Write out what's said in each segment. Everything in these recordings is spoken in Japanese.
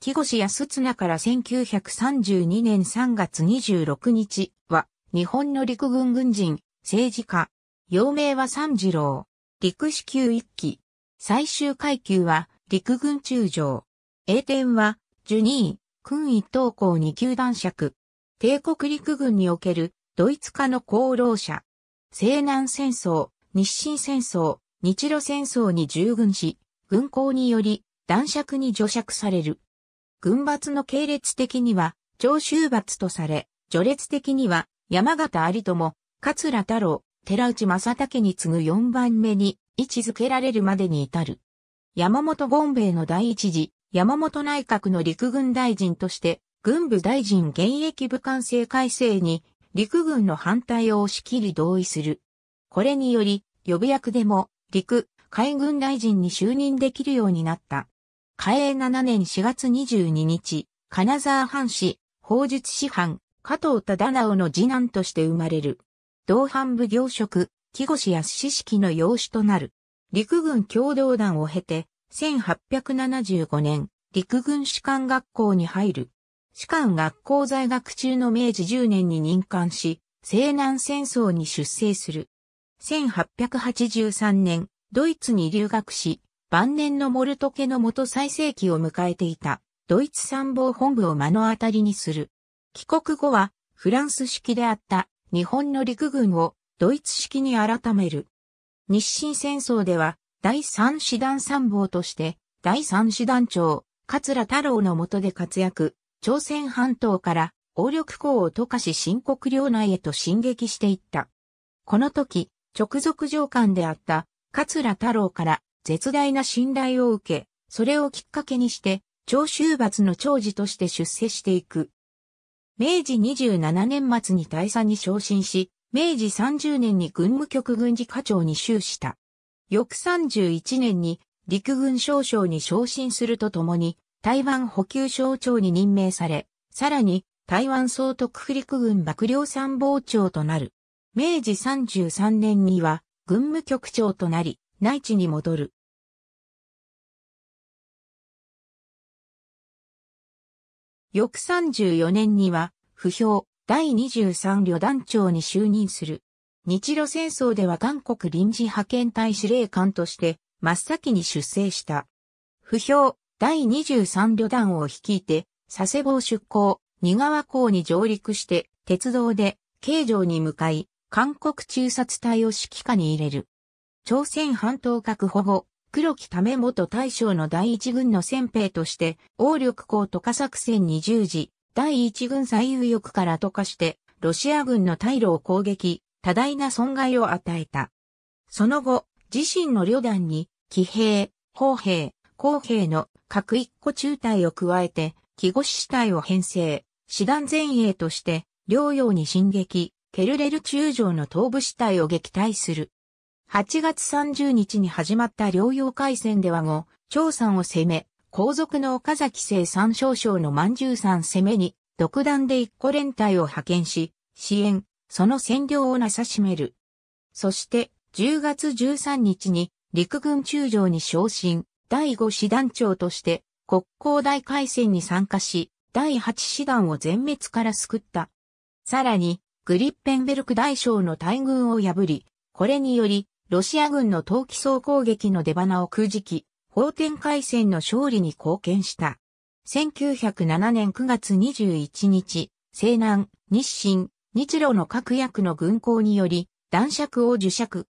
木越安綱から1932年3月26日は、日本の陸軍軍人、政治家。幼名は三次郎。陸士級一期。最終階級は、陸軍中将。栄転は、ジュニー、君一等校二級男爵。帝国陸軍における、ドイツ化の功労者。西南戦争、日清戦争、日露戦争に従軍し、軍港により、男爵に除爵される。軍閥の系列的には、長州閥とされ、序列的には、山形有友、桂太郎、寺内正武に次ぐ4番目に位置づけられるまでに至る。山本権兵衛の第一次、山本内閣の陸軍大臣として、軍部大臣現役武官制改正に、陸軍の反対を押し切り同意する。これにより、予備役でも、陸、海軍大臣に就任できるようになった。嘉永7年4月22日、金沢藩士、宝術師藩、加藤忠直の次男として生まれる。同藩部行職、木越康式の養子となる。陸軍共同団を経て、1875年、陸軍士官学校に入る。士官学校在学中の明治10年に任官し、西南戦争に出征する。1883年、ドイツに留学し、晩年のモルト家の元最盛期を迎えていた、ドイツ参謀本部を目の当たりにする。帰国後は、フランス式であった日本の陸軍をドイツ式に改める。日清戦争では、第三師団参謀として、第三師団長、桂太郎の下で活躍、朝鮮半島から王力港を溶かし新国領内へと進撃していった。この時、直属上官であった桂太郎から絶大な信頼を受け、それをきっかけにして、長州伐の長寿として出世していく。明治27年末に大佐に昇進し、明治30年に軍務局軍事課長に就した。翌31年に陸軍少将に昇進するとともに、台湾補給省長に任命され、さらに台湾総督府陸軍幕僚参謀長となる。明治33年には軍務局長となり、内地に戻る。翌34年には、不評、第23旅団長に就任する。日露戦争では韓国臨時派遣隊司令官として、真っ先に出征した。不評、第23旅団を率いて、佐世保出港、二川港に上陸して、鉄道で、京城に向かい、韓国中殺隊を指揮下に入れる。朝鮮半島核保護、黒木為元大将の第一軍の先兵として、王力港渡河作戦に従事、第一軍最右翼から渡河して、ロシア軍の退路を攻撃、多大な損害を与えた。その後、自身の旅団に、騎兵、砲兵、砲兵の各一個中隊を加えて、木越支隊を編成、師団前衛として、両洋に進撃、ケルレル中将の東部支隊を撃退する。8月30日に始まった療養海戦では後、長さんを攻め、後続の岡崎生三少将の万十三攻めに、独断で一個連隊を派遣し、支援、その占領をなさしめる。そして、10月13日に、陸軍中将に昇進、第5師団長として、国交大海戦に参加し、第8師団を全滅から救った。さらに、グリッペンベルク大将の大軍を破り、これにより、ロシア軍の冬季総攻撃の出花を空じき、法典海戦の勝利に貢献した。1907年9月21日、西南、日清、日露の各役の軍港により、男爵を受爵。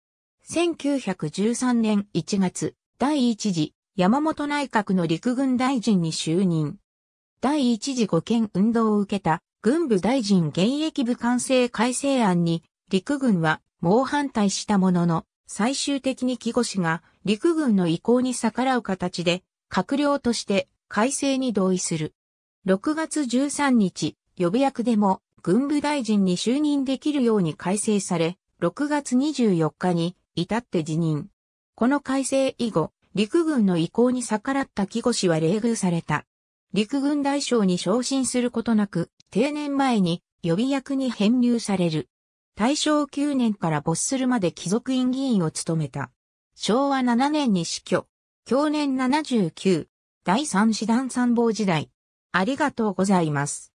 1913年1月、第一次、山本内閣の陸軍大臣に就任。第一次五県運動を受けた、軍部大臣現役部官制改正案に、陸軍は猛反対したものの、最終的に木越が陸軍の意向に逆らう形で、閣僚として改正に同意する。6月13日、予備役でも軍部大臣に就任できるように改正され、6月24日に至って辞任。この改正以後、陸軍の意向に逆らった木越は冷遇された。陸軍大将に昇進することなく、定年前に予備役に編入される。大正9年から没するまで貴族院議員を務めた。昭和7年に死去。去年79。第三師団参謀時代。ありがとうございます。